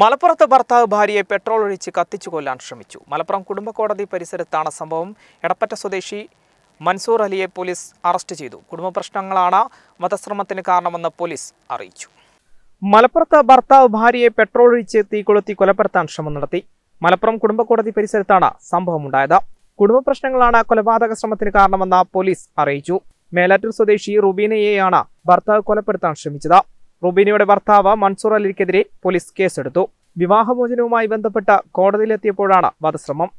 മലപ്പുറത്ത് ഭർത്താവ് ഭാര്യയെ പെട്രോൾ ഒഴിച്ച് കത്തിച്ചു കൊല്ലാൻ ശ്രമിച്ചു മലപ്പുറം കോടതി പരിസരത്താണ് സംഭവം എടപ്പറ്റ സ്വദേശി മൻസൂർ അലിയെ പോലീസ് അറസ്റ്റ് ചെയ്തു കുടുംബ പ്രശ്നങ്ങളാണ് വധശ്രമത്തിന് കാരണമെന്ന് പോലീസ് അറിയിച്ചു മലപ്പുറത്ത് ഭർത്താവ് ഭാര്യയെ പെട്രോൾ ഒഴിച്ച് തീകൊളുത്തി കൊലപ്പെടുത്താൻ ശ്രമം നടത്തി മലപ്പുറം കോടതി പരിസരത്താണ് സംഭവമുണ്ടായത് കുടുംബ പ്രശ്നങ്ങളാണ് കൊലപാതക ശ്രമത്തിന് കാരണമെന്ന് പോലീസ് അറിയിച്ചു മേലാറ്റൂർ സ്വദേശി റുബീനയെയാണ് ഭർത്താവ് കൊലപ്പെടുത്താൻ ശ്രമിച്ചത് റുബിനിയുടെ ഭർത്താവ് മൻസൂർ അലിക്കെതിരെ പോലീസ് കേസെടുത്തു വിവാഹമോചനവുമായി ബന്ധപ്പെട്ട കോടതിയിലെത്തിയപ്പോഴാണ് വധശ്രമം